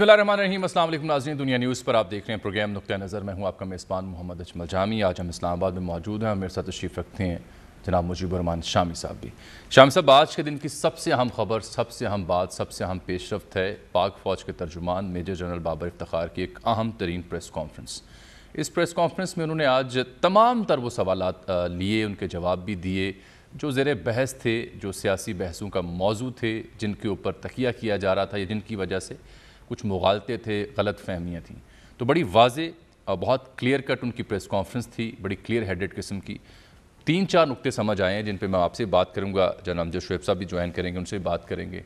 बसमीम अल्लाम नाजी दुनिया न्यूज़ पर आप देख रहे हैं प्रोग्राम नुक़ नज़र मैं हूँ आपका मेज़बान मोहम्मद अजमल जामी आज हम इस्लामाबाद में मौजूद हैं मेरे साथ तशरीफ़ रखते हैं जनाब मुजीबरमान शामी साहब भी शामी साहब आज के दिन की सबसे अहम खबर सबसे अहम बात सबसे अहम पेशरफ है पाक फ़ौज के तर्जुमान मेजर जनरल बाबर इफ्तार की एक अहम तरीन प्रेस कॉन्फ्रेंस इस प्रेस कॉन्फ्रेंस में उन्होंने आज तमाम तर वो सवाल लिए उनके जवाब भी दिए जो ज़ेर बहस थे जो सियासी बहसों का मौजू थे जिनके ऊपर तकिया किया जा रहा था या जिनकी वजह से कुछ मुगालते थे गलत फहमियाँ थीं तो बड़ी वाज बहुत क्लियर कट उनकी प्रेस कॉन्फ्रेंस थी बड़ी क्लियर हेडेड किस्म की तीन चार नुक्ते समझ आए हैं जिन पर मैं आपसे बात करूँगा जनाम जो, शुएब साहब भी ज्वाइन करेंगे उनसे बात करेंगे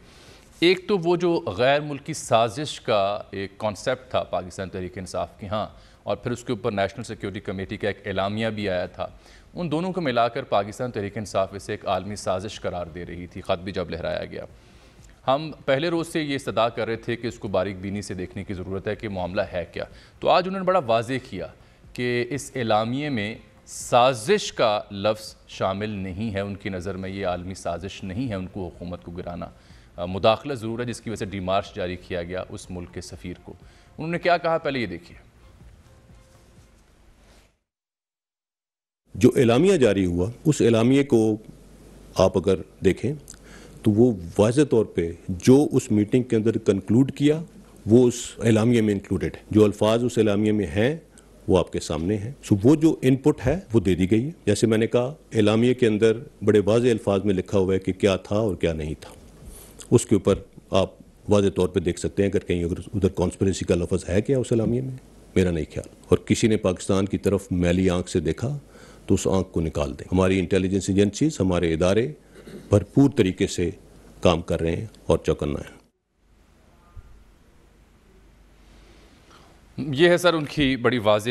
एक तो वो जो गैर मुल्की साजिश का एक कॉन्सेप्ट था पाकिस्तान तहरीक इंसाफ के हाँ और फिर उसके ऊपर नेशनल सिक्योरिटी कमेटी का एक एलामिया भी आया था उन दोनों को मिलाकर पाकिस्तान तहरीक इंसाफ इसे एक आलमी साजिश करार दे रही थी ख़त भी जब लहराया गया हम पहले रोज़ से ये सदा कर रहे थे कि इसको बारीक बीनी से देखने की ज़रूरत है कि मामला है क्या तो आज उन्होंने बड़ा वाज किया कि इस एलामिए में साजिश का लफ्ज़ शामिल नहीं है उनकी नज़र में ये आलमी साजिश नहीं है उनको हुकूमत को गिराना मुदाखलत ज़रूर है जिसकी वजह से डिमार्श जारी किया गया उस मुल्क के सफ़ीर को उन्होंने क्या कहा पहले ये देखिए जो एलामिया जारी हुआ उस एलामिए को आप अगर देखें तो वो वाज तौर पे जो उस मीटिंग के अंदर कंक्लूड किया वो उस एलामिया में इंक्लूडेड है जो अल्फाज उस एलामिया में हैं वो आपके सामने हैं सो वो जो इनपुट है वो दे दी गई है जैसे मैंने कहा एलामिया के अंदर बड़े वाज अल्फाज में लिखा हुआ है कि क्या था और क्या नहीं था उसके ऊपर आप वाज तौर पर देख सकते हैं अगर कहीं अगर उधर कॉन्स्परेंसी का लफज है क्या उस एलामिया में मेरा नहीं ख्याल और किसी ने पाकिस्तान की तरफ मैली आंख से देखा तो उस आंख को निकाल दें हमारी इंटेलिजेंस एजेंसीज हमारे इदारे भरपूर तरीके से काम कर रहे हैं और चौकन्ना है ये है सर उनकी बड़ी वाज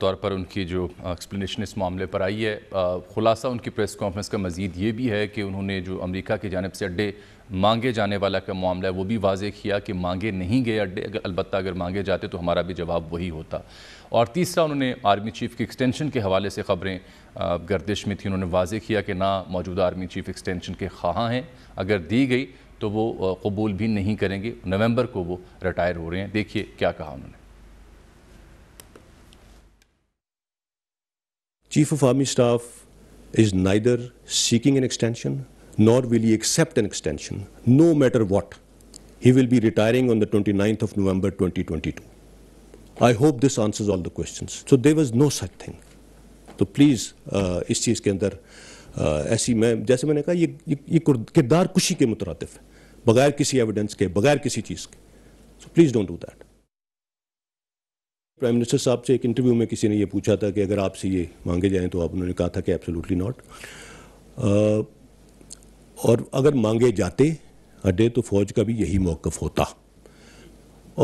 तौर पर उनकी जो एक्सप्लेनेशन इस मामले पर आई है ख़ुलासा उनकी प्रेस कॉन्फ्रेंस का मजीद ये भी है कि उन्होंने जो अमेरिका की जानब से अड्डे मांगे जाने वाला का मामला है वो भी वाज किया कि मांगे नहीं गए अड्डे अगर अलबत् अगर मांगे जाते तो हमारा भी जवाब वही होता और तीसरा उन्होंने आर्मी चीफ़ की एक्सटेंशन के हवाले से ख़बरें गर्दिश में थी उन्होंने वाज किया कि ना मौजूदा आर्मी चीफ़ एक्सटेंशन के ख्वाह हैं अगर दी गई तो वो कबूल भी नहीं करेंगे नवंबर को वो रिटायर हो रहे हैं देखिए क्या कहा उन्होंने Chief of Army Staff is neither seeking an extension nor will he accept an extension, no matter what. He will be retiring on the 29th of November 2022. I hope this answers all the questions. So there was no such thing. तो please इस चीज़ के अंदर ऐसी मैं जैसे मैंने कहा ये ये, ये किरदार कुशी के मुतरतफ़ है बगैर किसी एविडेंस के बगैर किसी चीज़ के so please don't do that prime minister साहब से एक इंटरव्यू में किसी ने ये पूछा था कि अगर आपसे ये मांगे जाएं तो आप उन्होंने कहा था कि एब्सोल्युटली नॉट और अगर मांगे जाते अड्डे तो फौज का भी यही मौकफ होता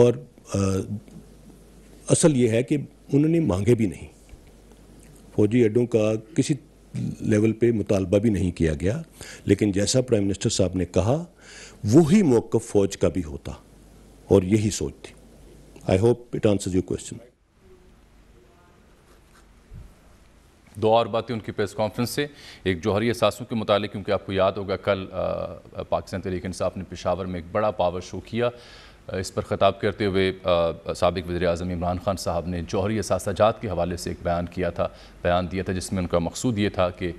और आ, असल ये है कि उन्होंने मांगे भी नहीं फौजी अड्डों का किसी लेवल पे मुतालबा भी नहीं किया गया लेकिन जैसा प्राइम मिनिस्टर साहब ने कहा वही मौकफ फ़ौज का भी होता और यही सोच थी I hope it answers your question. दो और बातें उनकी प्रेस कॉन्फ्रेंस से एक जौहरी सासों के मुतालिक क्योंकि आपको याद होगा कल पाकिस्तान तरीक इंसाफ ने पिशावर में एक बड़ा पावर शो किया इस पर ख़ताब करते हुए सबक वजे अजम इमरान खान साहब ने जौहरी असाजात के हवाले से एक बयान किया था बयान दिया था जिसमें उनका मकसूद ये था कि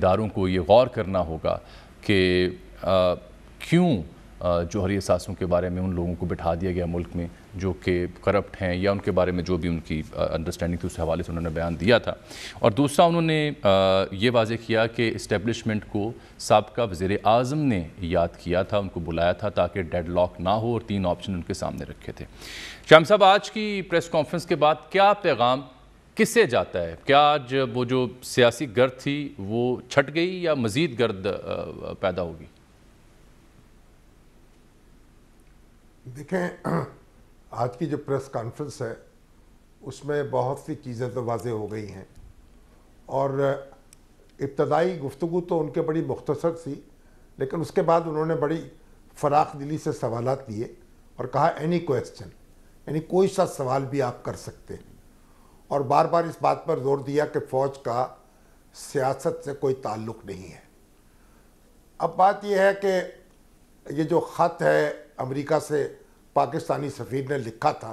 इदारों को ये गौर करना होगा कि क्यों जौहरी सासों के बारे में उन लोगों को बिठा दिया गया मुल्क में जो कि करप्ट हैं या उनके बारे में जो भी उनकी अंडरस्टैंडिंग थी उस हवाले से उन्होंने बयान दिया था और दूसरा उन्होंने ये वाजे किया कि इस्टेबलिशमेंट को सबका वज़र अजम ने याद किया था उनको बुलाया था ताकि डेड लॉक ना हो और तीन ऑप्शन उनके सामने रखे थे श्याम साहब आज की प्रेस कॉन्फ्रेंस के बाद क्या पैगाम किससे जाता है क्या आज वो जो सियासी गर्द थी वो छट गई या मज़ीद गर्द पैदा होगी देखें आज की जो प्रेस कॉन्फ्रेंस है उसमें बहुत सी चीज़ें तो वाज हो गई हैं और इब्तदाई गुफ्तु तो उनके बड़ी मुख्तसर सी लेकिन उसके बाद उन्होंने बड़ी फराख दिली से सवाल दिए और कहा एनी क्वेश्चन यानी कोई सा सवाल भी आप कर सकते हैं और बार बार इस बात पर जोर दिया कि फ़ौज का सियासत से कोई ताल्लुक़ नहीं है अब बात यह है कि ये जो ख़त है अमेरिका से पाकिस्तानी सफ़ीर ने लिखा था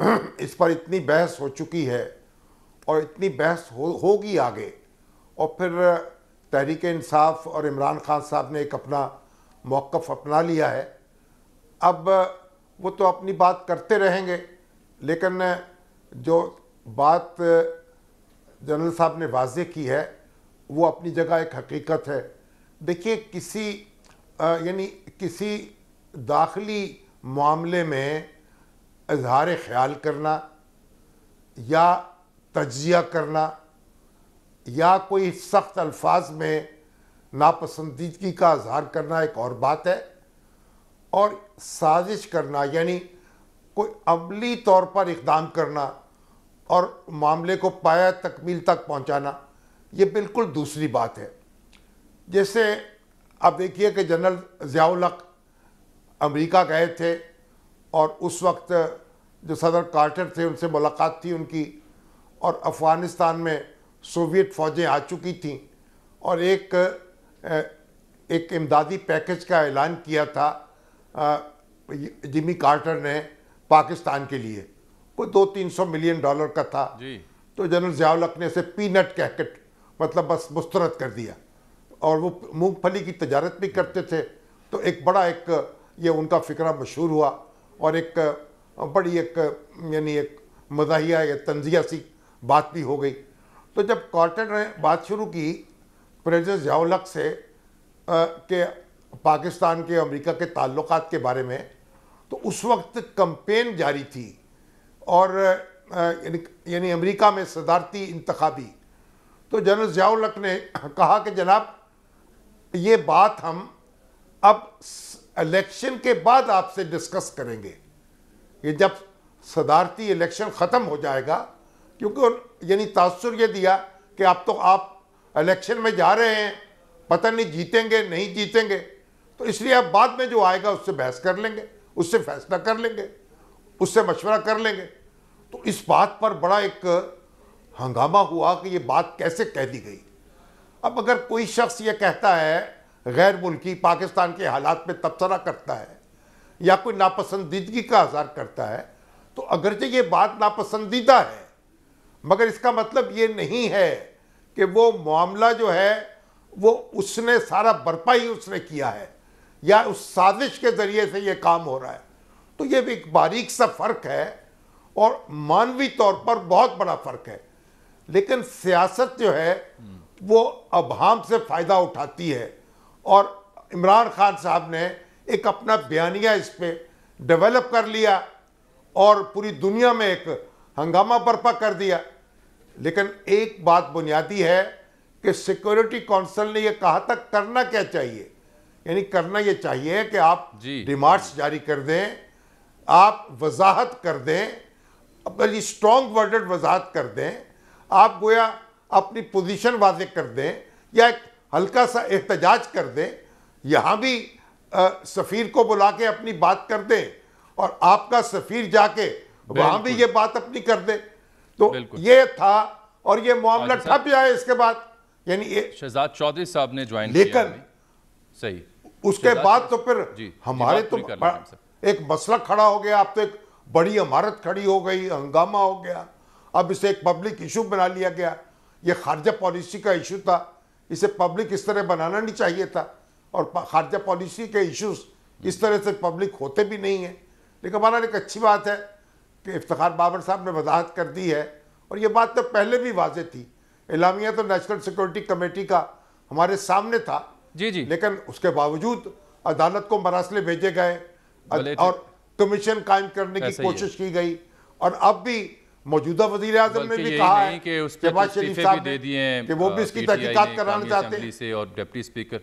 इस पर इतनी बहस हो चुकी है और इतनी बहस हो होगी आगे और फिर तहरीक इंसाफ और इमरान खान साहब ने एक अपना मौक़ अपना लिया है अब वो तो अपनी बात करते रहेंगे लेकिन जो बात जनरल साहब ने वाजे की है वो अपनी जगह एक हकीकत है देखिए किसी यानी किसी दाखिली मामले में इजहार ख्याल करना या तजिया करना या कोई सख्त अल्फाज में नापसंदीदगी का इजहार करना एक और बात है और साजिश करना यानी कोई अमली तौर पर इकदाम करना और मामले को पाया तकमील तक पहुंचाना ये बिल्कुल दूसरी बात है जैसे आप देखिए कि जनरल ज़ियाउल हक अमेरिका गए थे और उस वक्त जो सदर कार्टर थे उनसे मुलाकात थी उनकी और अफ़गानिस्तान में सोवियत फ़ौजें आ चुकी थीं और एक एक इमदादी पैकेज का ऐलान किया था जिमी कार्टर ने पाकिस्तान के लिए वो दो तीन सौ मिलियन डॉलर का था जी। तो जनरल जियालक ने उसे पीनट कैकेट मतलब बस मुस्तरद कर दिया और वो मूंगफली की तजारत भी करते थे तो एक बड़ा एक ये उनका फिक्र मशहूर हुआ और एक बड़ी एक यानी एक मजाया या तंजिया सी बात भी हो गई तो जब कॉर्टर ने बात शुरू की प्रेजेंस जावलक से आ, के पाकिस्तान के अमेरिका के ताल्लुक के बारे में तो उस वक्त कंपेन जारी थी और यानी अमेरिका में सदारती इंतबी तो जनरल जयालक ने कहा कि जनाब ये बात हम अब इलेक्शन के बाद आपसे डिस्कस करेंगे ये जब सदारती इलेक्शन ख़त्म हो जाएगा क्योंकि यानी तासर ये दिया कि आप तो आप इलेक्शन में जा रहे हैं पता नहीं जीतेंगे नहीं जीतेंगे तो इसलिए आप बाद में जो आएगा उससे बहस कर लेंगे उससे फैसला कर लेंगे उससे मशवरा कर लेंगे तो इस बात पर बड़ा एक हंगामा हुआ कि ये बात कैसे कह दी गई अब अगर कोई शख्स ये कहता है गैर मुल्की पाकिस्तान के हालात पर तबसरा करता है या कोई नापसंदीदगी का आज़ार करता है तो अगरचे ये बात नापसंदीदा है मगर इसका मतलब ये नहीं है कि वो मामला जो है वो उसने सारा बर्पा ही उसने किया है या उस साजिश के ज़रिए से ये काम हो रहा है तो ये भी एक बारीक सा फ़र्क है और मानवी तौर पर बहुत बड़ा फ़र्क है लेकिन सियासत जो है वो अभाम से फ़ायदा उठाती है और इमरान खान साहब ने एक अपना बयानिया इस पर डेवलप कर लिया और पूरी दुनिया में एक हंगामा बर्पा कर दिया लेकिन एक बात बुनियादी है कि सिक्योरिटी काउंसिल ने यह कहा था करना क्या चाहिए यानी करना यह चाहिए कि आप डिमांड्स जारी कर दें आप वजाहत कर दें अपनी स्ट्रॉन्ग वर्डेड वजाहत कर दें आप गोया अपनी पोजीशन वाजे कर दें या एक हल्का सा एहतजाज कर दें यहाँ भी आ, सफ़ीर को बुला के अपनी बात कर दें और आपका सफ़ीर जाके वहाँ भी ये बात अपनी कर दें तो ये था और ये मामला ठप जाए इसके बाद यानी शहजाद चौधरी साहब ने ज्वाइन लेकर सही उसके बाद तो फिर हमारे तो एक मसला खड़ा हो गया आप तो एक बड़ी इमारत खड़ी हो गई हंगामा हो गया अब इसे एक पब्लिक इशू बना लिया गया ये खारजा पॉलिसी का इशू था इसे पब्लिक इस तरह बनाना नहीं चाहिए था और खारजा पॉलिसी के इश्यूज इस तरह से पब्लिक होते भी नहीं हैं लेकिन हमारा एक अच्छी बात है कि इफ्तार बाबर साहब ने वजाहत कर दी है और ये बात तो पहले भी वाज थी इलामिया तो नेशनल सिक्योरिटी कमेटी का हमारे सामने था जी जी लेकिन उसके बावजूद अदालत को मरासले भेजे गए और कमीशन कायम करने की कोशिश की गई और अब भी मौजूदा वजीर आजम ने भी कहा है कि उसके बाद शरीफ साहब दे दिए हैं कि वो भी इसकी तहकीकात कराना चाहते हैं से और डिप्टी स्पीकर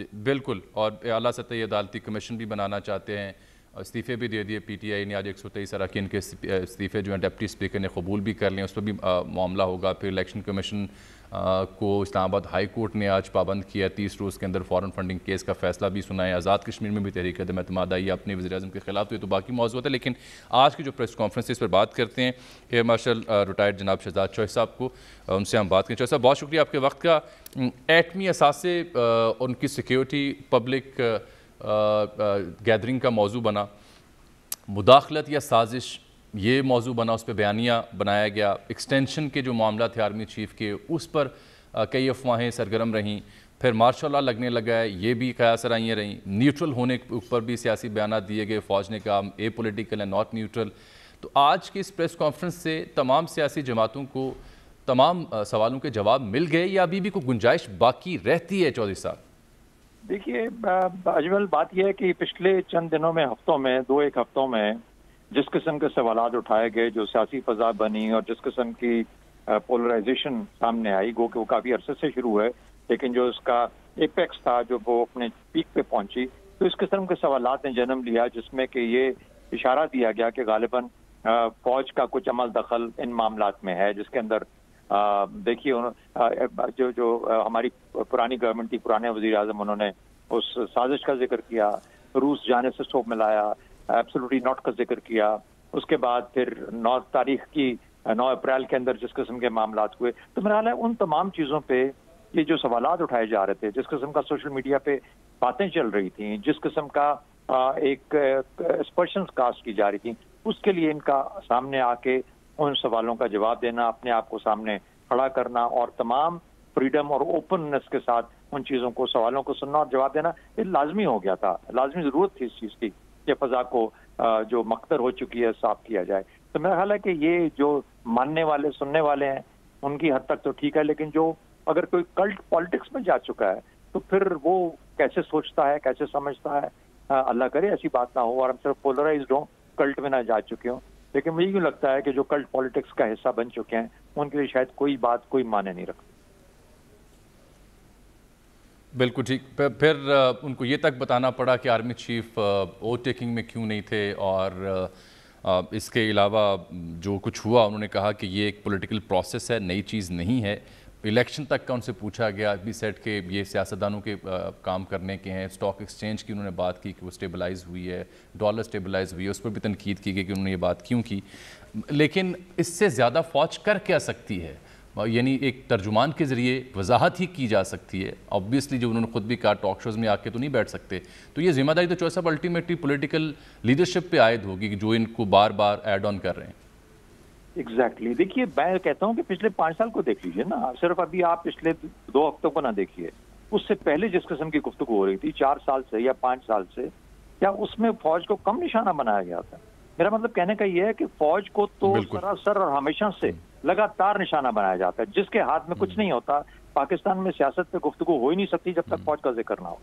जी बिल्कुल और अला सतह अदालती कमीशन भी बनाना चाहते हैं इस्तीफ़े भी दे दिए पीटीआई ने आज एक सौ तेईस अरकान के इस्तीफ़े जो हैं डिप्टी स्पीकर ने कबूल भी कर लिए उस पर भी मामला होगा फिर इलेक्शन कमीशन को इस्लामाबाद हाई कोर्ट ने आज पाबंद किया तीस रोज़ के अंदर फॉरन फंडिंग केस का फैसला भी सुना है आज़ाद कश्मीर में भी तहरीक कदम अतमाद आई अपने वजी अजम के खिलाफ तो ये तो बाकी मौजूद है लेकिन आज की जो प्रेस कॉन्फ्रेंस इस पर बात करते हैं एयर मार्शल रिटायर्ड जनाब शहजाद चौह साहब को उनसे हम बात करें चौह साहब बहुत शुक्रिया आपके वक्त का एटमी असासे उनकी सिक्योरिटी पब्लिक गैदरिंग का मौजू बना मुदाखलत या साजिश ये मौजू बना उस पर बयानिया बनाया गया एक्सटेंशन के जो मामला थे आर्मी चीफ़ के उस पर कई अफवाहें सरगर्म रहीं फिर मार्शल लगने लगा है ये भी कयासराइयाँ रहीं न्यूट्रल होने के ऊपर भी सियासी बयान दिए गए फ़ौज ने कहा ए पोलिटिकल है नॉट न्यूट्रल तो आज की इस प्रेस कॉन्फ्रेंस से तमाम सियासी जमातों को तमाम सवालों के जवाब मिल गए या अभी भी कोई गुंजाइश बाकी रहती है चौधरी साहब देखिए अजमल बात यह है कि पिछले चंद दिनों में हफ्तों में दो एक हफ्तों में जिस किस्म के सवाल उठाए गए जो सियासी फजा बनी और जिस किस्म की पोलराइजेशन सामने आई गो कि वो काफ़ी अरसे से शुरू है लेकिन जो इसका एपेक्स था जो वो अपने पीक पे पहुंची तो इस किस्म के सवाल ने जन्म लिया जिसमें कि ये इशारा दिया गया कि गालिबा फौज का कुछ अमल दखल इन मामला में है जिसके अंदर देखिए जो जो हमारी पुरानी गवर्नमेंट थी पुराने वजीर अजम उन्होंने उस साजिश का जिक्र किया रूस जाने से स्टोप मिलाया एब्सोल्युटली नॉट का जिक्र किया उसके बाद फिर नौ तारीख की नौ अप्रैल के अंदर जिस किस्म के मामला हुए तो मेरा ख्याल है उन तमाम चीज़ों पर ये जो सवाल उठाए जा रहे थे जिस किस्म का सोशल मीडिया पे बातें चल रही थी जिस किस्म का एक स्पर्शन कास्ट की जा रही थी उसके लिए इनका सामने आके उन सवालों का जवाब देना अपने आप को सामने खड़ा करना और तमाम फ्रीडम और ओपननेस के साथ उन चीज़ों को सवालों को सुनना और जवाब देना ये लाजमी हो गया था लाजमी ज़रूरत थी इस चीज़ की कि फजा को जो मकतर हो चुकी है साफ किया जाए तो मेरा ख्याल है कि ये जो मानने वाले सुनने वाले हैं उनकी हद तक तो ठीक है लेकिन जो अगर कोई कल्ट पॉलिटिक्स में जा चुका है तो फिर वो कैसे सोचता है कैसे समझता है अल्लाह करे ऐसी बात ना हो और हम सिर्फ पोलराइज हो कल्ट में ना जा चुके हों लेकिन मुझे क्यों लगता है कि जो कल्ट पॉलिटिक्स का हिस्सा बन चुके हैं उनके लिए शायद कोई बात कोई माने नहीं रखती बिल्कुल ठीक फिर उनको ये तक बताना पड़ा कि आर्मी चीफ ओवरटेकिंग में क्यों नहीं थे और इसके अलावा जो कुछ हुआ उन्होंने कहा कि ये एक पॉलिटिकल प्रोसेस है नई चीज़ नहीं है इलेक्शन तक का उनसे पूछा गया बी सेट के ये सियासतदानों के आ, काम करने के हैं स्टॉक एक्सचेंज की उन्होंने बात की कि वो स्टेबलाइज हुई है डॉलर स्टेबलाइज हुई है उस पर भी तनकीद की गई कि उन्होंने ये बात क्यों की लेकिन इससे ज़्यादा फ़ौज कर क्या सकती है यानी एक तर्जुमान के ज़रिए वजाहत ही की जा सकती है ऑब्वियसली जो उन्होंने खुद भी कहा टॉक शोज़ में आके तो नहीं बैठ सकते तो ये जिम्मेदारी तो चौसा अल्टीमेटली पोलिटिकल लीडरशिप पे आयद होगी कि जो इनको बार बार एड ऑन कर रहे हैं एग्जैक्टली देखिए मैं कहता हूँ कि पिछले पांच साल को देख लीजिए ना सिर्फ अभी आप पिछले दो हफ्तों को ना देखिए उससे पहले जिस किस्म की गुफ्तु हो रही थी चार साल से या पांच साल से या उसमें फौज को कम निशाना बनाया गया था मेरा मतलब कहने का यह है कि फौज को तो सरासर और हमेशा से हम्म। लगातार निशाना बनाया जाता है जिसके हाथ में कुछ हम्म। नहीं होता पाकिस्तान में सियासत पे गुफ्तु हो ही नहीं सकती जब तक हम्म। फौज का जिक्र ना हो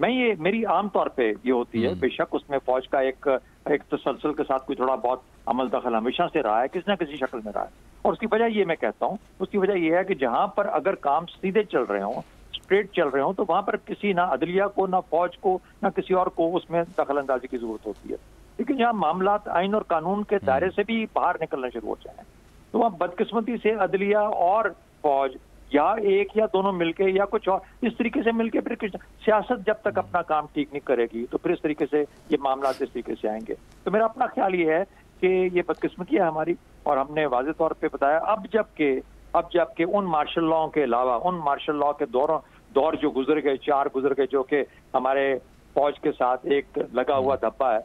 मैं ये मेरी आमतौर पे ये होती है हम्म। बेशक उसमें फौज का एक एक तसलसल के साथ कोई थोड़ा बहुत अमल दखल हमेशा से रहा है किसी ना किसी शक्ल में रहा है और उसकी वजह ये मैं कहता हूँ उसकी वजह ये है कि जहाँ पर अगर काम सीधे चल रहे हों स्ट्रेट चल रहे हों तो वहाँ पर किसी ना अदलिया को ना फौज को ना किसी और को उसमें दखल अंदाजी की जरूरत होती है लेकिन यहाँ मामला आइन और कानून के दायरे हम्म। से भी बाहर निकलना शुरू हो जाए तो वहाँ बदकिस्मती से अदलिया और फौज या एक या दोनों मिलके या कुछ और इस तरीके से मिलके फिर कुछ सियासत जब तक अपना काम ठीक नहीं करेगी तो फिर इस तरीके से ये मामला इस तरीके से आएंगे तो मेरा अपना ख्याल ये है कि ये बदकिस्मती है हमारी और हमने वाजे तौर पर बताया अब जबकि अब जबकि उन मार्शल लॉ के अलावा उन मार्शल लॉ के दौरों दौर जो गुजर गए चार गुजर गए जो कि हमारे फौज के साथ एक लगा हुआ धब्बा है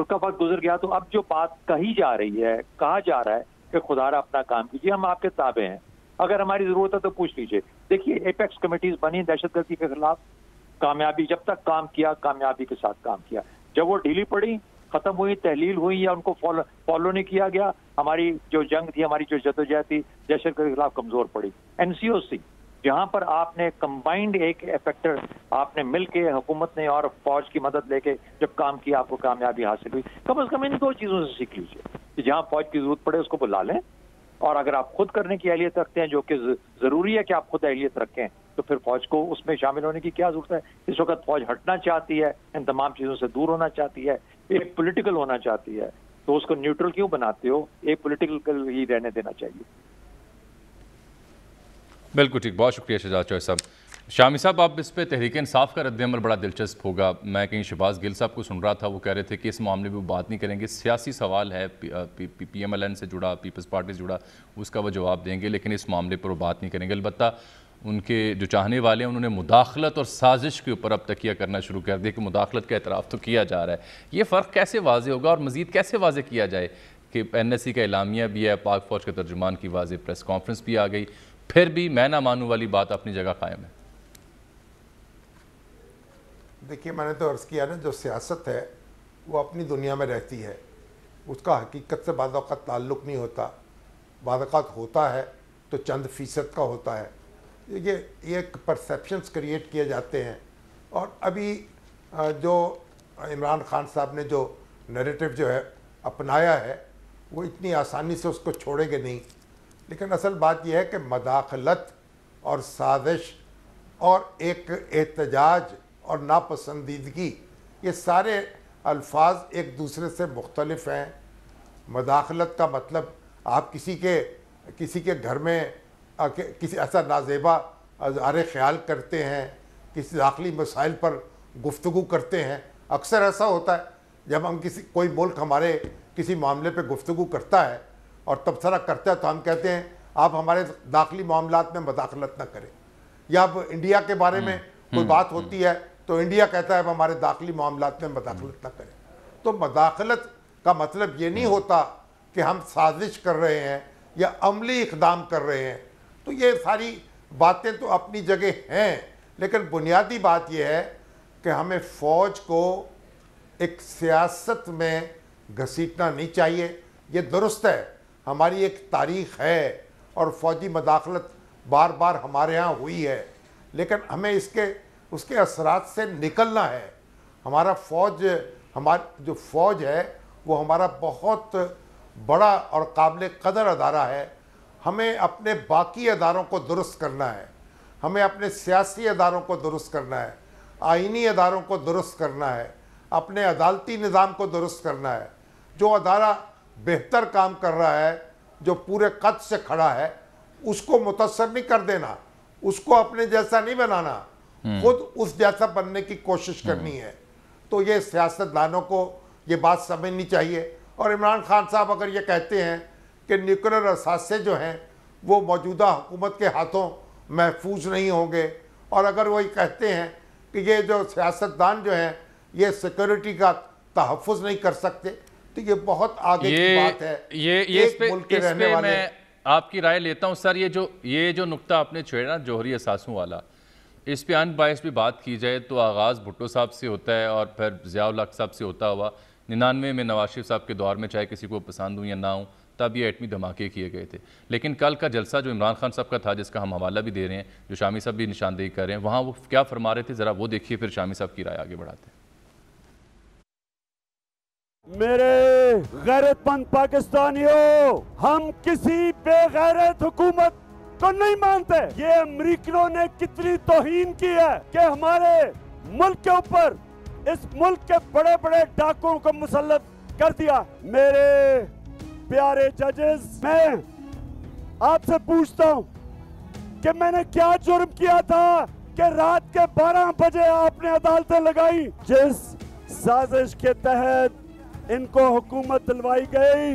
उनका वक्त गुजर गया तो अब जो बात कही जा रही है कहा जा रहा है कि खुदारा अपना काम कीजिए हम आपके ताबे हैं अगर हमारी जरूरत है तो पूछ लीजिए देखिए एपेक्स कमेटीज बनी दहशत के खिलाफ कामयाबी जब तक काम किया कामयाबी के साथ काम किया जब वो ढीली पड़ी खत्म हुई तहलील हुई या उनको फॉलो फॉलो नहीं किया गया हमारी जो जंग थी हमारी जो जदोजहद थी दहशत के खिलाफ कमजोर पड़ी एनसीओसी जहाँ पर आपने कंबाइंड एक इफेक्टर आपने मिल के हुकूमत ने और फौज की मदद लेके जब काम किया आपको कामयाबी हासिल हुई कम अज कम इन दो चीज़ों से सीख लीजिए कि जहाँ फौज की जरूरत पड़े उसको बुला लें और अगर आप खुद करने की अहलियत रखते हैं जो कि जरूरी है कि आप खुद अहलियत रखें तो फिर फौज को उसमें शामिल होने की क्या जरूरत है इस वक्त फौज हटना चाहती है इन तमाम चीज़ों से दूर होना चाहती है एक पोलिटिकल होना चाहती है तो उसको न्यूट्रल क्यों बनाते हो एक पोलिटिकल ही रहने देना चाहिए बिल्कुल ठीक बहुत शुक्रिया शहजाद चौहान साहब शामी साहब आप इस पर तहरीक इंसाफ का रद्दमल बड़ा दिलचस्प होगा मैं कहीं शबाज गिल साहब को सुन रहा था वो कह रहे थे कि इस मामले में वो बात नहीं करेंगे सियासी सवाल है P, P, P, P M L N से जुड़ा पीपल्स पार्टी से जुड़ा उसका वो जवाब देंगे लेकिन इस मामले पर वो बात नहीं करेंगे अलबत् उनके जो चाहने वाले हैं उन्होंने मुदाखलत और साजिश के ऊपर अब तकिया करना शुरू कर दिया कि मुदाखलत का एतराफ़ तो किया जा रहा है ये फ़र्क कैसे वाजे होगा और मज़ीद कैसे वाजे किया जाए कि एन एस सी का इलामिया भी है पाक फ़ौज के तर्जुमान की वाज प्रेस कॉन्फ्रेंस भी आ गई फिर भी मैं ना मानू वाली बात अपनी जगह कायम है देखिए मैंने तो अर्ज़ किया ना जो सियासत है वो अपनी दुनिया में रहती है उसका हकीकत से बाद अवत ताल्लुक़ नहीं होता बाद होता है तो चंद फीसद का होता है ये ये परसेप्शंस क्रिएट किए जाते हैं और अभी जो इमरान खान साहब ने जो नरेटिव जो है अपनाया है वो इतनी आसानी से उसको छोड़ेंगे नहीं लेकिन असल बात यह है कि मदाखलत और साजिश और एक एहतजाज और नापसंदीदगी ये सारे अल्फाज एक दूसरे से मुख्तलफ हैं मदाखलत का मतलब आप किसी के किसी के घर में किसी ऐसा नाजेबा अजहार ख्याल करते हैं किसी दाखिली मसाइल पर गुफ्तु करते हैं अक्सर ऐसा होता है जब हम किसी कोई मुल्क हमारे किसी मामले पर गुफ्तु करता है और तबसरा करता है तो हम कहते हैं आप हमारे दाखिली मामला में मदाखलत ना करें या अब इंडिया के बारे में हम्म, कोई हम्म, बात हम्म। होती है तो इंडिया कहता है हम हमारे दाखिली मामला में मदाखलत ना करें तो मदाखलत का मतलब ये नहीं होता कि हम साजिश कर रहे हैं या अमली इकदाम कर रहे हैं तो ये सारी बातें तो अपनी जगह हैं लेकिन बुनियादी बात यह है कि हमें फ़ौज को एक सियासत में घसीटना नहीं चाहिए ये दुरुस्त है हमारी एक तारीख है और फौजी मदाखलत बार बार हमारे यहाँ हुई है लेकिन हमें इसके उसके असरात से निकलना है हमारा फौज हमार जो फौज है वो हमारा बहुत बड़ा और काबिल कदर अदारा है हमें अपने बाकी अदारों को दुरुस्त करना है हमें अपने सियासी अदारों को दुरुस्त करना है आइनी अदारों को दुरुस्त करना है अपने अदालती निज़ाम को दुरुस्त करना है जो अदारा बेहतर काम कर रहा है जो पूरे कद से खड़ा है उसको मुतसर नहीं कर देना उसको अपने जैसा नहीं बनाना हम्म। खुद उस जैसा बनने की कोशिश हम्म। करनी है तो ये सियासतदानों को ये बात समझनी चाहिए और इमरान खान साहब अगर ये कहते हैं कि न्यूक्लियर असास्ते जो हैं वो मौजूदा हुकूमत के हाथों महफूज नहीं होंगे और अगर वही कहते हैं कि ये जो सियासतदान जो हैं ये सिक्योरिटी का तहफ़ नहीं कर सकते तो ये बहुत आगे ये, की बात है ये ये इस पे, मुल्क के रहने वाले आपकी राय लेता हूँ सर ये जो ये जो नुकता आपने छेड़ा जोहरी असासों वाला इस पे बायस भी बात की जाए तो आगाज़ भुट्टो साहब से होता है और फिर ज़ियाउल हक साहब से होता हुआ निन्यानवे में नवाज शरीफ साहब के दौर में चाहे किसी को पसंद हूँ या ना हूँ तब ये एटमी धमाके किए गए थे लेकिन कल का जलसा जो इमरान खान साहब का था जिसका हम हवाला भी दे रहे हैं जो शामी साहब भी निशानदेही कर रहे हैं वहाँ वो क्या फरमा रहे थे ज़रा वो देखिए फिर शामी साहब की राय आगे बढ़ाते हैं मेरे गैरतमंद पाकिस्तानियों हम किसी बेगैरत हुकूमत तो नहीं मानते ये अमरीकियों ने कितनी तोहीन की है कि हमारे मुल्क के ऊपर इस मुल्क के बड़े बड़े डाकुओं को मुसलत कर दिया मेरे प्यारे जजेस मैं आपसे पूछता हूँ कि मैंने क्या जुर्म किया था कि रात के 12 बजे आपने अदालतें लगाई जिस साजिश के तहत इनको हुकूमत दिलवाई गई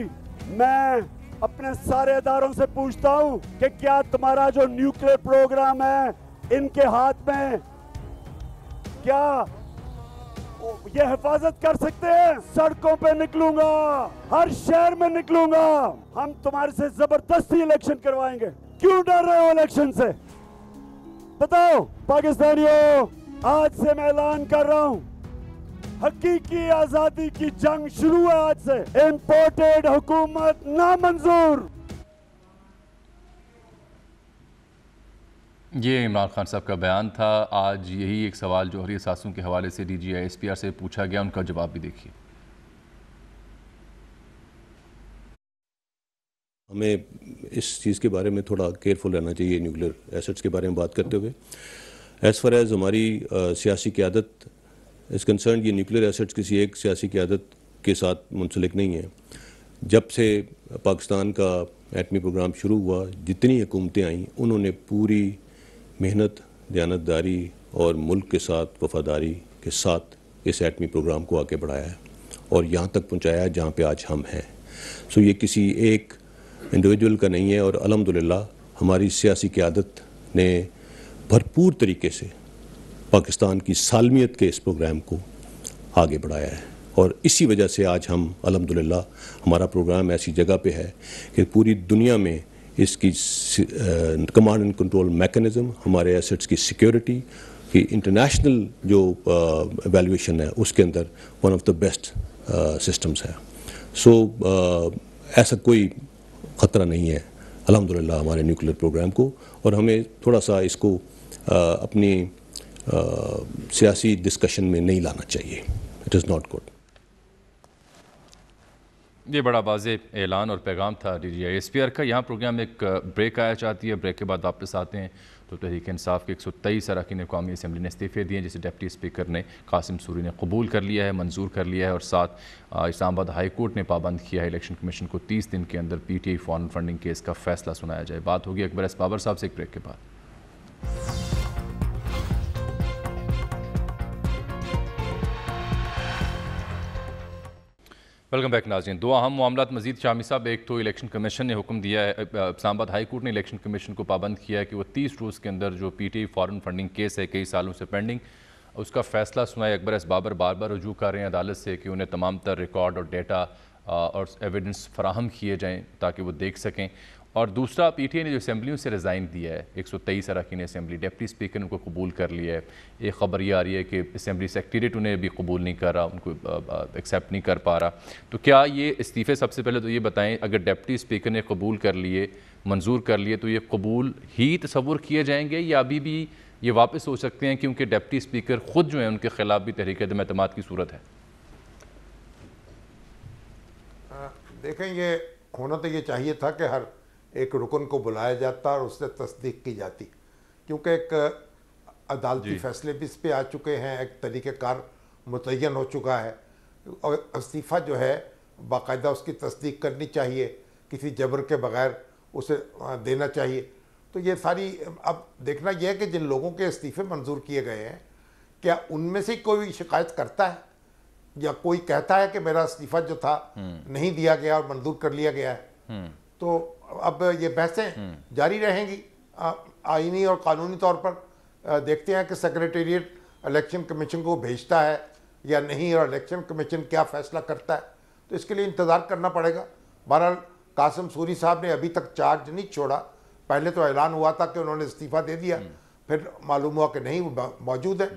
मैं अपने सारे इदारों से पूछता हूँ कि क्या तुम्हारा जो न्यूक्लियर प्रोग्राम है इनके हाथ में क्या ये हिफाजत कर सकते हैं सड़कों पे निकलूंगा हर शहर में निकलूंगा हम तुम्हारे से जबरदस्ती इलेक्शन करवाएंगे क्यों डर रहे हो इलेक्शन से बताओ पाकिस्तानियों आज से मैं ऐलान कर रहा हूं हकीकी आज़ादी की जंग शुरू है आज से इम्पोर्टेड हुकूमत नामंजूर ये इमरान खान साहब का बयान था आज यही एक सवाल जो हरी सासू के हवाले से D G I S P R से पूछा गया उनका जवाब भी देखिए हमें इस चीज़ के बारे में थोड़ा केयरफुल रहना चाहिए न्यूक्लियर एसेट्स के बारे में बात करते हुए एज़ फार एज़ हमारी सियासी क्यादत इस कंसर्न ये न्यूक्लियर एसेट्स किसी एक सियासी क्यादत के साथ मुंसलिक नहीं है जब से पाकिस्तान का एटमी प्रोग्राम शुरू हुआ जितनी हुकूमतें आईं उन्होंने पूरी मेहनत दयानतदारी और मुल्क के साथ वफादारी के साथ इस एटमी प्रोग्राम को आगे बढ़ाया है और यहाँ तक पहुँचाया जहाँ पर आज हम हैं सो ये किसी एक इंडिविजुअल का नहीं है और अलहमदिल्ला हमारी सियासी क्यादत ने भरपूर तरीके से पाकिस्तान की सालमियत के इस प्रोग्राम को आगे बढ़ाया है और इसी वजह से आज हम अलहमदिल्ला हमारा प्रोग्राम ऐसी जगह पे है कि पूरी दुनिया में इसकी कमांड एंड कंट्रोल मैकेनिज़म हमारे एसेट्स की सिक्योरिटी की इंटरनेशनल जो वैल्यूएशन है उसके अंदर one of the best systems है सो so, ऐसा कोई ख़तरा नहीं है अलहमदिल्ला हमारे न्यूक्लियर प्रोग्राम को और हमें थोड़ा सा इसको आ, अपनी सियासी डिस्कशन में नहीं लाना चाहिए इट इज़ नॉट गुड ये बड़ा वाज ऐलान और पैगाम था D G I S P R का यहाँ प्रोग्राम एक ब्रेक आया चाहती है ब्रेक के बाद वापस आते हैं तो तहरीक इंसाफ के एक सौ तेईस अरकान कौमी असम्बली ने इस्तीफ़े दिए जिसे डिप्टी स्पीकर ने कासिम सूरी ने कबूल कर लिया है मंजूर कर लिया है और साथ इस्लामाबाद हाई कोर्ट ने पाबंद किया है इलेक्शन कमीशन को तीस दिन के अंदर P T I foreign funding case का फैसला सुनाया जाए बात होगी अकबर एस बाबर साहब से एक ब्रेक के बाद वेलकम बैक नाजीन दो अहम मामला मजीद शामी साहब एक तो इलेक्शन कमीशन ने हुक्म दिया है इस्लाबाद हाई कोर्ट ने इलेक्शन कमीशन को पाबंद किया है कि वो तीस रोज़ के अंदर जो P T foreign funding case है कई सालों से पेंडिंग उसका फैसला सुनाए अकबर एस बाबर बार बार रजू कर रहे हैं अदालत से कि उन्हें तमाम तर रिकॉर्ड और डेटा और एविडेंस फ्राहम किए जाएँ ताकि वो देख सकें और दूसरा पीटीए e ने जो असम्बलियों से रिज़ाइन दिया है एक सौ तेईस अरकान असम्बली डेप्टी स्पीकर ने उनको कबूल कर लिया है एक खबर ये आ रही है कि असम्बली सेक्रटेट उन्हें अभी कबूल नहीं कर रहा उनको एक्सेप्ट नहीं कर पा रहा तो क्या ये इस्तीफ़े सबसे पहले तो ये बताएं अगर डेप्टी स्पीकर ने कबूल कर लिए मंजूर कर लिए तो ये कबूल ही तस्वुर किए जाएंगे या अभी भी ये वापस हो सकते हैं क्योंकि डेप्टी स्पीकर ख़ुद जो है उनके ख़िलाफ़ भी तहरीक अदम की सूरत है देखें ये होना तो ये चाहिए था कि हर एक रुकन को बुलाया जाता और उससे तस्दीक की जाती क्योंकि एक अदालती फैसले भी इस पर आ चुके हैं एक तरीक़ार मुतन हो चुका है और इस्तीफ़ा जो है बाकायदा उसकी तस्दीक करनी चाहिए किसी जबर के बगैर उसे देना चाहिए तो ये सारी अब देखना यह है कि जिन लोगों के इस्तीफ़े मंजूर किए गए हैं क्या उनमें से कोई शिकायत करता है या कोई कहता है कि मेरा इस्तीफ़ा जो था हम्म। नहीं दिया गया और मंजूर कर लिया गया है हम्म। तो अब ये बहसें जारी रहेंगी आइनी और कानूनी तौर पर देखते हैं कि सेक्रेटेरिएट इलेक्शन कमीशन को भेजता है या नहीं और इलेक्शन कमीशन क्या फैसला करता है तो इसके लिए इंतज़ार करना पड़ेगा बहरहाल कासम सूरी साहब ने अभी तक चार्ज नहीं छोड़ा पहले तो ऐलान हुआ था कि उन्होंने इस्तीफ़ा दे दिया फिर मालूम हुआ कि नहीं वो मौजूद है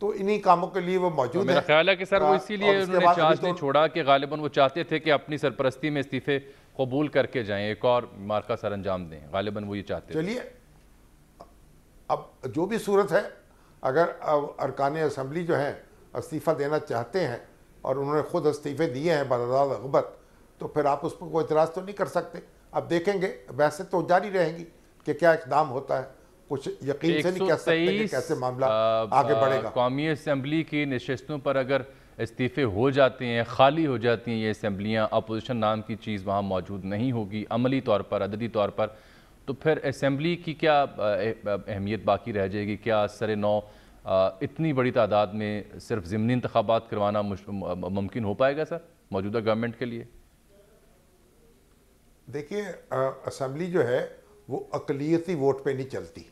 तो इन्हीं कामों के लिए वो मौजूद तो ख्याल है कि सर वो इसीलिए उन्होंने चार्ज नहीं तो छोड़ा कि गालिबा वो चाहते थे कि अपनी सरपरस्ती में इस्तीफे कबूल करके जाएं एक और मार्का सर अंजाम दें गालिबा वो ये चाहते हैं चलिए अब जो भी सूरत है अगर अब अरकान असम्बली जो है इस्तीफ़ा देना चाहते हैं और उन्होंने ख़ुद इस्तीफ़े दिए हैं बरदाद अकबत तो फिर आप उस पर कोई इतराज़ तो नहीं कर सकते अब देखेंगे वैसे तो जारी रहेंगी कि क्या इकदाम होता है कुछ यकीन से नहीं कह सकते कैसे मामला आगे बढ़ेगा कौमी असम्बली की नशस्तों पर अगर इस्तीफ़े हो जाते हैं खाली हो जाती हैं ये असम्बलियाँ अपोजिशन नाम की चीज़ वहाँ मौजूद नहीं होगी अमली तौर पर अददी तौर पर तो फिर असम्बली की क्या अहमियत बाकी रह जाएगी क्या सर नौ इतनी बड़ी तादाद में सिर्फ ज़मनी इंतबात करवाना मुमकिन हो पाएगा सर मौजूदा गवर्नमेंट के लिए देखिए असम्बली जो है वो अकलीती वोट पर नहीं चलती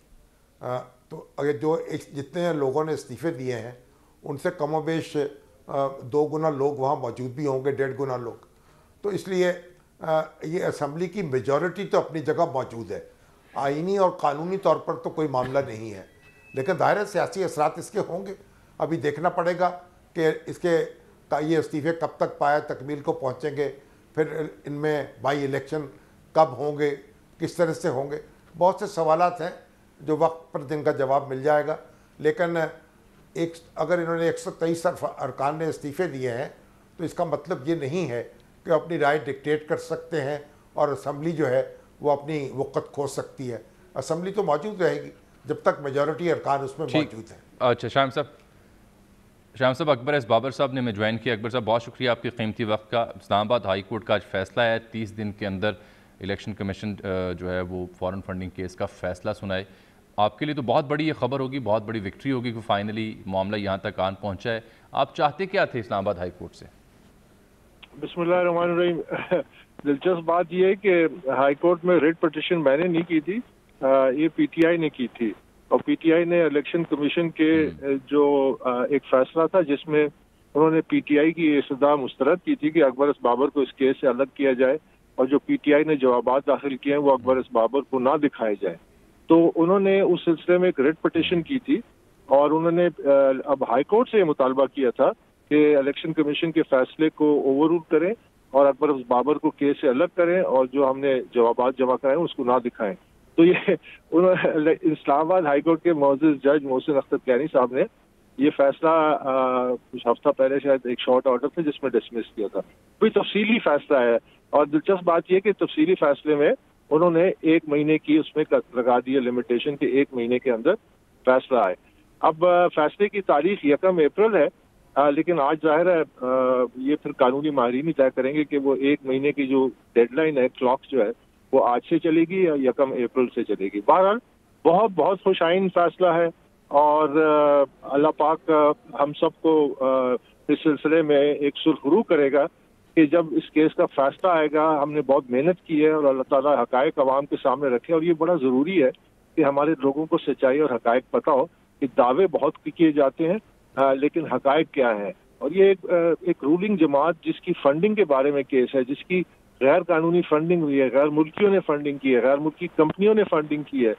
आ, तो अगर जो जितने लोगों ने इस्तीफ़े दिए हैं उनसे कमोबेश दो गुना लोग वहाँ मौजूद भी होंगे डेढ़ गुना लोग तो इसलिए ये असम्बली की मेजॉरिटी तो अपनी जगह मौजूद है आइनी और कानूनी तौर पर तो कोई मामला नहीं है लेकिन दायरे सियासी असरात इसके होंगे अभी देखना पड़ेगा कि इसके का ये इस्तीफे कब तक पाया तकमील को पहुँचेंगे फिर इनमें बाई इलेक्शन कब होंगे किस तरह से होंगे बहुत से सवाल हैं जो वक्त पर जिनका जवाब मिल जाएगा लेकिन एक अगर इन्होंने एक सौ तेईस अरकान ने इस्तीफ़े दिए हैं तो इसका मतलब ये नहीं है कि अपनी राय डिक्टेट कर सकते हैं और असम्बली जो है वो अपनी वक़्त खो सकती है असम्बली तो मौजूद रहेगी जब तक मेजोरिटी अरकान उसमें मौजूद है अच्छा शाम साहब शाम साहब अकबर एस बाबर साहब ने मैं ज्वाइन किया अकबर साहब बहुत शुक्रिया आपके कीमती वक्त का इस्लामाबाद हाई कोर्ट का आज फैसला है तीस दिन के अंदर इलेक्शन कमीशन जो है वो फॉरेन फंडिंग केस का फैसला सुनाए आपके लिए तो बहुत बड़ी ये खबर होगी बहुत बड़ी विक्ट्री होगी कि फाइनली मामला यहाँ तक आन पहुंचा है आप चाहते क्या थे इस्लामाबाद हाई कोर्ट से बिस्मिल्लाह दिलचस्प बात यह है कि हाई कोर्ट में रेड पटिशन मैंने नहीं की थी ये पीटीआई ने की थी और पीटीआई ने इलेक्शन कमीशन के हम्म। जो एक फैसला था जिसमें उन्होंने पीटीआई की सदा मुस्तरद की थी कि अकबर इस बाबर को इस केस से अलग किया जाए और जो पीटीआई ने जवाब दाखिल किए हैं वो अकबर इस बाबर को ना दिखाए जाए तो उन्होंने उस सिलसिले में एक रेड पटिशन की थी और उन्होंने अब हाईकोर्ट से ये मुतालबा किया था कि इलेक्शन कमीशन के फैसले को ओवर करें और अकबर बाबर को केस से अलग करें और जो हमने जवाब जमा कराए उसको ना दिखाएं तो ये इस्लामाबाद हाईकोर्ट के मोजिज जज मोहसिन अख्तर कैनी साहब ने ये फैसला कुछ हफ्ता पहले शायद एक शॉर्ट ऑर्डर था जिसमें डिसमिस किया था कोई तो तफसीली फैसला है और दिलचस्प बात यह कि तफसीली फैसले में उन्होंने एक महीने की उसमें लगा दी है लिमिटेशन के एक महीने के अंदर फैसला आए अब फैसले की तारीख यकम अप्रैल है आ, लेकिन आज जाहिर है आ, ये फिर कानूनी माहरीन ही तय करेंगे कि वो एक महीने की जो डेडलाइन है क्लॉक जो है वो आज से चलेगी या यकम अप्रैल से चलेगी बहरहाल बहुत बहुत खुशाइन फैसला है और अल्लाह पाक हम सबको इस सिलसिले में एक सुरखरू करेगा कि जब इस केस का फैसला आएगा हमने बहुत मेहनत की है और अल्लाह ताला हकायक आवाम के सामने रखे और ये बड़ा ज़रूरी है कि हमारे लोगों को सच्चाई और हकायक पता हो कि दावे बहुत किए जाते हैं आ, लेकिन हकायक क्या है और ये एक, एक रूलिंग जमात जिसकी फंडिंग के बारे में केस है जिसकी गैर कानूनी फंडिंग हुई है गैर मुल्कियों ने फंडिंग की है गैर मुल्की कंपनियों ने फंडिंग की है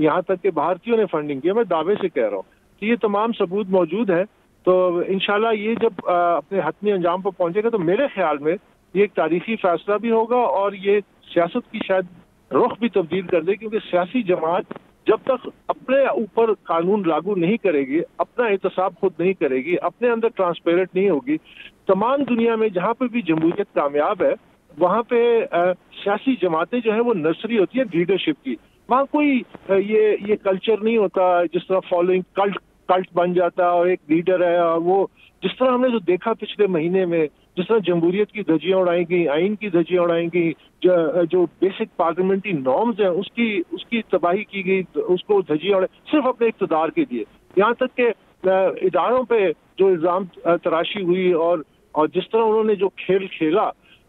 यहाँ तक कि भारतीयों ने फंडिंग की है मैं दावे से कह रहा हूँ तो ये तमाम सबूत मौजूद है तो इनशाला ये जब अपने हतमी अंजाम पर पहुंचेगा तो मेरे ख्याल में ये एक तारीखी फैसला भी होगा और ये सियासत की शायद रुख भी तब्दील कर दे क्योंकि सियासी जमात जब तक अपने ऊपर कानून लागू नहीं करेगी अपना एहतसाब खुद नहीं करेगी अपने अंदर ट्रांसपेरेंट नहीं होगी तमाम दुनिया में जहाँ पर भी जमहूरियत कामयाब है वहाँ पे सियासी जमातें जो है वो नर्सरी होती है लीडरशिप की वहाँ कोई ये ये कल्चर नहीं होता जिस तरह फॉलोइंग कल्ट कल्ट बन जाता है और एक लीडर है और वो जिस तरह हमने जो देखा पिछले महीने में जिस तरह जमहूरियत की धजियां उड़ाई गई आइन की धजियां उड़ाई गई जो बेसिक पार्लियामेंट्री नॉर्म्स हैं उसकी उसकी तबाही की गई तो उसको धजियां उड़ाई सिर्फ अपने इकतदार के लिए यहाँ तक के इदारों पे जो इल्ज़ाम तराशी हुई और और जिस तरह उन्होंने जो खेल खेला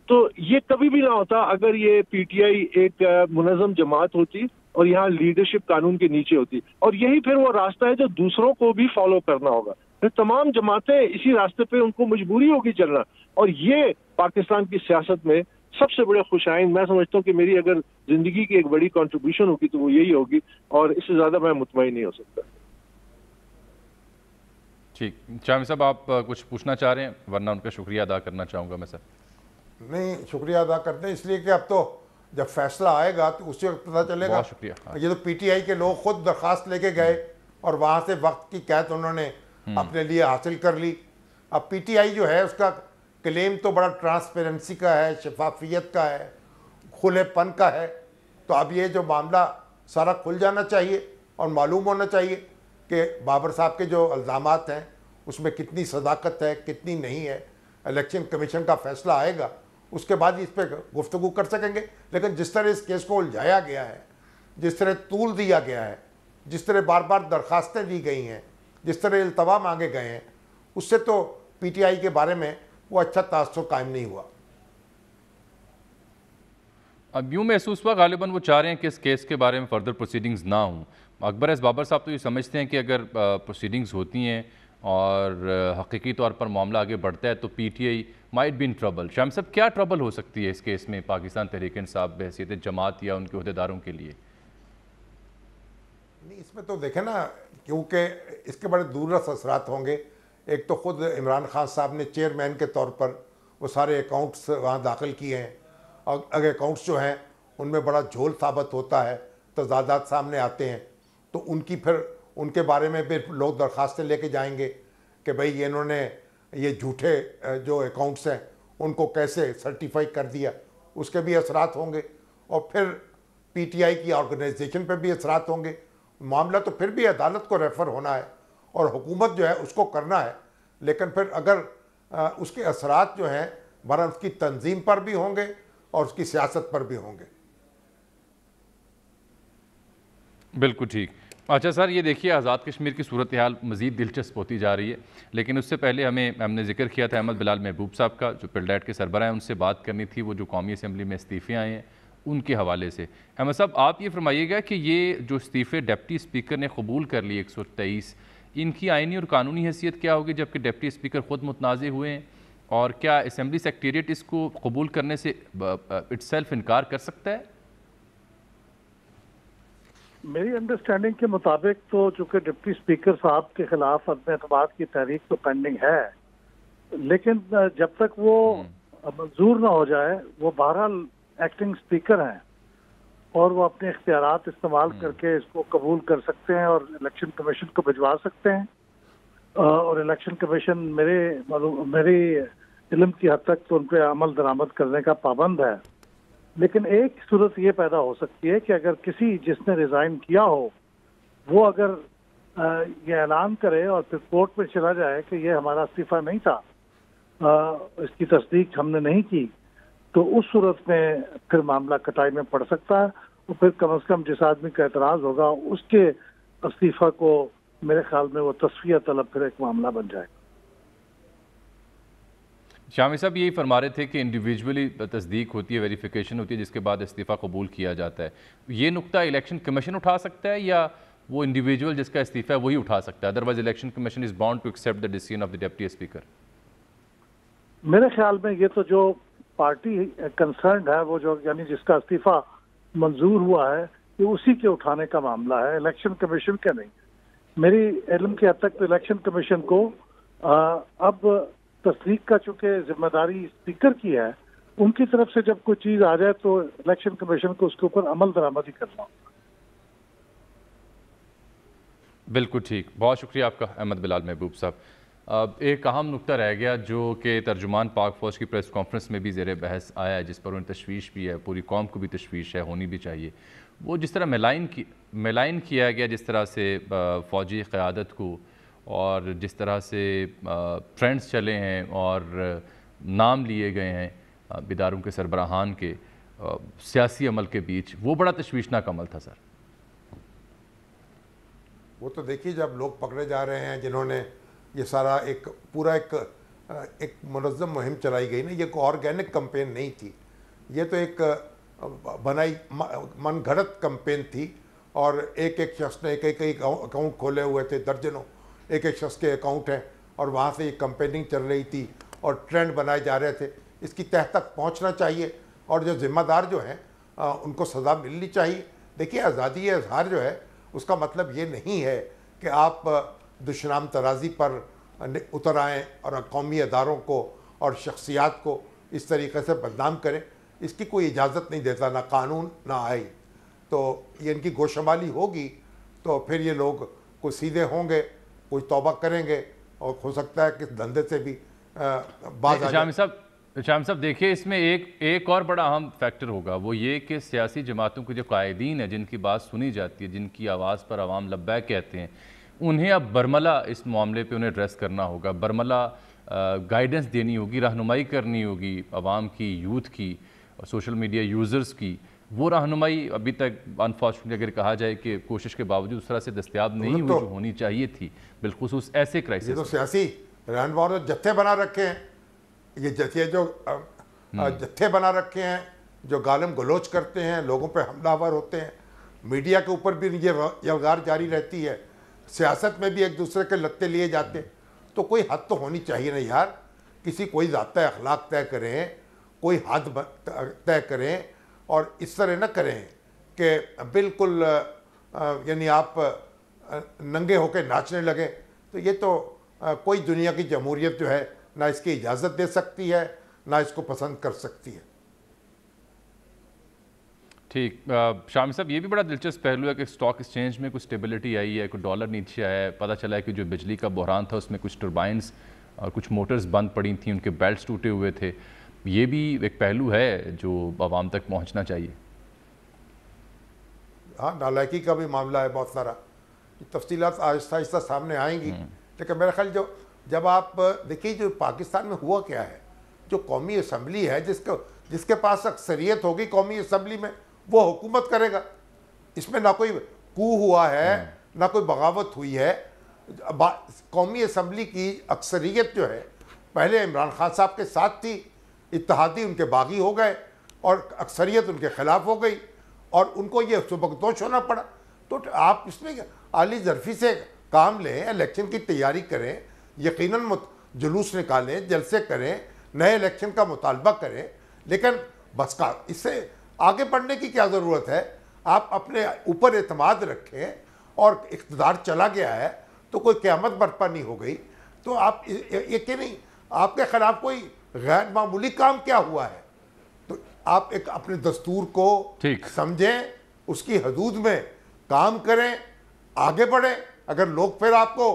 तो ये कभी भी ना होता अगर ये पीटीआई एक मुनजम जमात होती और यहाँ लीडरशिप कानून के नीचे होती है और यही फिर वो रास्ता है जो दूसरों को भी फॉलो करना होगा फिर तमाम जमातें इसी रास्ते पे उनको मजबूरी होगी चलना और ये पाकिस्तान की सियासत में सबसे बड़े खुशाइन मैं समझता हूँ कि मेरी अगर जिंदगी की एक बड़ी कॉन्ट्रीब्यूशन होगी तो वो यही होगी और इससे ज्यादा मैं मुतमिन नहीं हो सकता ठीक शामी साहब आप कुछ पूछना चाह रहे हैं वरना उनका शुक्रिया अदा करना चाहूँगा मैं सर नहीं शुक्रिया अदा करते इसलिए कि अब तो जब फैसला आएगा तो उसी वक्त पता चलेगा शुक्रिया हाँ। ये तो पीटीआई के लोग खुद दरखास्त लेके गए और वहाँ से वक्त की कैद उन्होंने हम्म। अपने लिए हासिल कर ली अब पीटीआई जो है उसका क्लेम तो बड़ा ट्रांसपेरेंसी का है शफाफियत का है खुलेपन का है तो अब ये जो मामला सारा खुल जाना चाहिए और मालूम होना चाहिए कि बाबर साहब के जो अल्ज़ाम हैं उसमें कितनी सदाकत है कितनी नहीं है इलेक्शन कमीशन का फैसला आएगा उसके बाद इस पर गुफ्तु कर सकेंगे लेकिन जिस तरह इस केस को उलझाया गया है जिस तरह तूल दिया गया है जिस तरह बार बार दरखास्तें दी गई हैं जिस तरह अल्तवा मांगे गए हैं उससे तो पीटीआई के बारे में वो अच्छा तासर कायम नहीं हुआ अब यूँ महसूस हुआ गालिबा वो चाह रहे हैं कि इस केस के बारे में फर्दर प्रोसीडिंग्स ना हों अकबर एस बाबर साहब तो ये समझते हैं कि अगर प्रोसीडिंग्स होती हैं और हकीकी तौर पर मामला आगे बढ़ता है तो P T I might be in trouble शाम साहब क्या ट्रबल हो सकती है इस केस में पाकिस्तान तहरीक साहब बहसीत जमात या उनके अहदेदारों के लिए नहीं इसमें तो देखें ना क्योंकि इसके बड़े दूरस असरात होंगे एक तो ख़ुद इमरान खान साहब ने चेयरमैन के तौर पर वो सारे अकाउंट्स वहाँ दाखिल किए हैं और अगर अकाउंट्स जो हैं उनमें बड़ा झोल साबित होता है तो तो सामने आते हैं तो उनकी फिर उनके बारे में फिर लोग दरख्वास्तें लेके जाएंगे कि भाई इन्होंने ये झूठे जो अकाउंट्स हैं उनको कैसे सर्टिफाई कर दिया उसके भी असरात होंगे और फिर पीटीआई की ऑर्गेनाइजेशन पर भी असरात होंगे मामला तो फिर भी अदालत को रेफ़र होना है और हुकूमत जो है उसको करना है लेकिन फिर अगर उसके असरात जो हैं बरन उसकी तंजीम पर भी होंगे और उसकी सियासत पर भी होंगे बिल्कुल ठीक अच्छा सर ये देखिए आज़ाद कश्मीर की सूरत हाल मज़ीद दिलचस्प होती जा रही है लेकिन उससे पहले हमें हमने जिक्र किया था अहमद बिलाल महबूब साहब का जो पिलडैट के सरबरा हैं उनसे बात करनी थी वो जो कौमी असम्बली में इस्तीफ़े आए हैं उनके हवाले से अहमद साहब आप ये फरमाइएगा कि ये जो इस्तीफ़े डेप्टी स्पीकर ने कबूल कर लिए एक सौ तेईस इनकी आइनी और कानूनी हैसियत क्या होगी जबकि डेप्टी स्पीकर ख़ुद मुतनाज़ हुए हैं और क्या असम्बली सेक्रटेरिएट इसको कबूल करने से इट्सल्फ इनकार कर सकता है मेरी अंडरस्टैंडिंग के मुताबिक तो चूंकि डिप्टी स्पीकर साहब के खिलाफ अदम अतबाद की तहरीक तो पेंडिंग है लेकिन जब तक वो हम्म। मंजूर ना हो जाए वो बहरहाल एक्टिंग स्पीकर हैं और वो अपने इख्तियार इस्तेमाल हम्म। करके इसको कबूल कर सकते हैं और इलेक्शन कमीशन को भिजवा सकते हैं और इलेक्शन कमीशन मेरे मेरी इलम की हद तक तो उन पर अमल दरामद करने का पाबंद है लेकिन एक सूरत ये पैदा हो सकती है कि अगर किसी जिसने रिजाइन किया हो वो अगर ये ऐलान करे और फिर कोर्ट में चला जाए कि ये हमारा इस्तीफा नहीं था आ, इसकी तस्दीक हमने नहीं की तो उस सूरत में फिर मामला कटाई में पड़ सकता है और फिर कम अज कम जिस आदमी का एतराज़ होगा उसके इस्तीफा को मेरे ख्याल में वो तस्वीर तलब फिर एक मामला बन जाएगा शामी साहब यही फरमा रहे थे कि इंडिविजुअली तस्दीक होती है वेरिफिकेशन होती है जिसके बाद इस्तीफ़ा कबूल किया जाता है ये नुकता इलेक्शन कमीशन उठा सकता है या वो इंडिविजुअल जिसका इस्तीफ़ा है वही उठा सकता है otherwise election commission is bound to accept the decision of the deputy speaker मेरे ख्याल में ये तो जो पार्टी कंसर्न है वो जो यानी जिसका इस्तीफ़ा मंजूर हुआ है ये उसी के उठाने का मामला है इलेक्शन कमीशन का नहीं मेरी इलम के हद तक तो इलेक्शन कमीशन को आ, अब तस्दीक का चूंकि जिम्मेदारी स्पीकर की है उनकी तरफ से जब कोई चीज आ जाए तो इलेक्शन कमीशन को उसके ऊपर अमल दरामद ही करना बिल्कुल ठीक बहुत शुक्रिया आपका अहमद बिलाल महबूब साहब अब एक अहम नुकता रह गया जो कि तर्जुमान पाक फौज की प्रेस कॉन्फ्रेंस में भी जेर बहस आया है जिस पर उन्हें तशवीश भी है पूरी कौम को भी तशवीश है होनी भी चाहिए वो जिस तरह मेलाइन की मेलाइन किया गया जिस तरह से फौजी क़्यादत को और जिस तरह से ट्रेंड्स चले हैं और नाम लिए गए हैं बिदारों के सरबराहान के सियासी अमल के बीच वो बड़ा तशवीशनाक अमल था सर वो तो देखिए जब लोग पकड़े जा रहे हैं जिन्होंने ये सारा एक पूरा एक एक मनज़म मुहिम चलाई गई ना ये कोई ऑर्गेनिक कम्पेन नहीं थी ये तो एक बनाई मन घड़त कम्पेन थी और एक एक शख्स ने एक एक अकाउंट खोले हुए थे दर्जनों एक एक शख्स के अकाउंट हैं और वहाँ से ये कंपेनिंग चल रही थी और ट्रेंड बनाए जा रहे थे इसकी तह तक पहुँचना चाहिए और जो जिम्मेदार जो हैं उनको सज़ा मिलनी चाहिए देखिए आज़ादी इजहार जो है उसका मतलब ये नहीं है कि आप दुशनाम तराजी पर उतर आएँ और कौमी अदारों को और शख्सियात को इस तरीके से बदनाम करें इसकी कोई इजाज़त नहीं देता ना कानून ना आई तो ये इनकी गोशमाली होगी तो फिर ये लोग कुछ सीधे होंगे कुछ तोबा करेंगे और हो सकता है कि धंधे से भी शाम साहब साहब देखिए इसमें एक एक और बड़ा अहम फैक्टर होगा वो ये कि सियासी जमातों के जो कायदीन हैं जिनकी बात सुनी जाती है जिनकी आवाज़ पर आवाम लब्बै कहते हैं उन्हें अब बरमला इस मामले पे उन्हें एड्रेस करना होगा बरमला गाइडेंस देनी होगी रहनुमाई करनी होगी आवाम की यूथ की और सोशल मीडिया यूज़र्स की वो रहनुमाई अभी तक अनफॉर्चुनेटली अगर कहा जाए कि कोशिश के बावजूद उस तरह से दस्तियाब तो नहीं मतलब हुई तो, जो होनी चाहिए थी बिलखसूस ऐसे क्राइसिस तो सियासी रहनुमाओं जत्थे बना रखे हैं ये जत्थे जो हम्म। जत्थे बना रखे हैं जो गालम गलोच करते हैं लोगों पर हमलावर होते हैं मीडिया के ऊपर भी ये यलगार जारी रहती है सियासत में भी एक दूसरे के लत्ते लिए जाते तो कोई हद तो होनी चाहिए ना यार किसी कोई ज़ाता अखलाक तय करें कोई हद तय करें और इस तरह न करें कि बिल्कुल यानी आप नंगे होकर नाचने लगे तो ये तो कोई दुनिया की जमहूरियत जो है ना इसकी इजाज़त दे सकती है ना इसको पसंद कर सकती है ठीक शामी साहब ये भी बड़ा दिलचस्प पहलू है कि स्टॉक एक्सचेंज में कुछ स्टेबिलिटी आई है कुछ डॉलर नीचे आया है पता चला है कि जो बिजली का बहरान था उसमें कुछ टर्बाइंस और कुछ मोटर्स बंद पड़ी थी उनके बेल्ट टूटे हुए थे ये भी एक पहलू है जो आवाम तक पहुँचना चाहिए हाँ नालायकी का भी मामला है बहुत सारा तफसीत आहिस्ता आहिस्ता सामने आएंगी हम्म। लेकिन मेरा ख्याल जो जब आप देखिए जो पाकिस्तान में हुआ क्या है जो कौमी असम्बली है जिसको जिसके पास अक्सरियत होगी कौमी असम्बली में वो हुकूमत करेगा इसमें ना कोई कू हुआ है हम्म। ना कोई बगावत हुई है कौमी असम्बली की अक्सरियत जो है पहले इमरान खान साहब के साथ थी इतिहादी उनके बागी हो गए और अक्सरियत उनके खिलाफ हो गई और उनको ये सबकदोश होना पड़ा तो आप इसमें आली जरफी से काम लें इलेक्शन की तैयारी करें यकीन जुलूस निकालें जलसे करें नए इलेक्शन का मुतालबा करें लेकिन बस का इससे आगे बढ़ने की क्या ज़रूरत है आप अपने ऊपर अतमाद रखें और इकतदार चला गया है तो कोई क्यामत बर्पा नहीं हो गई तो आप ये नहीं आपके ख़िलाफ़ कोई गैर मामूली काम क्या हुआ है तो आप एक अपने दस्तूर को ठीक समझें उसकी हदूद में काम करें आगे बढ़ें अगर लोग फिर आपको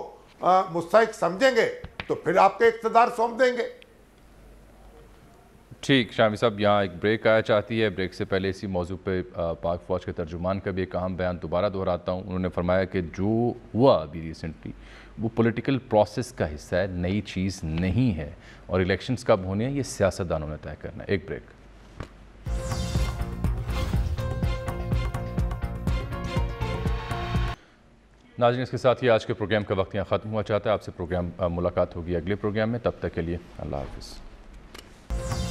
मुस्तक समझेंगे तो फिर आपके इकतदार सौंप देंगे ठीक शामी साहब यहाँ एक ब्रेक आया चाहती है ब्रेक से पहले इसी मौजू पे पाक फौज के तर्जुमान का भी एक अहम बयान दोबारा दोहराता हूँ उन्होंने फरमाया कि जो हुआ अभी रिसेंटली वो पॉलिटिकल प्रोसेस का हिस्सा है नई चीज़ नहीं है और इलेक्शंस कब होने हैं ये सियासतदानों ने तय करना है एक ब्रेक नाजन इसके साथ ही आज के प्रोग्राम का वक्त यहाँ ख़त्म हुआ चाहता है आपसे प्रोग्राम मुलाकात होगी अगले प्रोग्राम में तब तक के लिए अल्लाह हाफिज़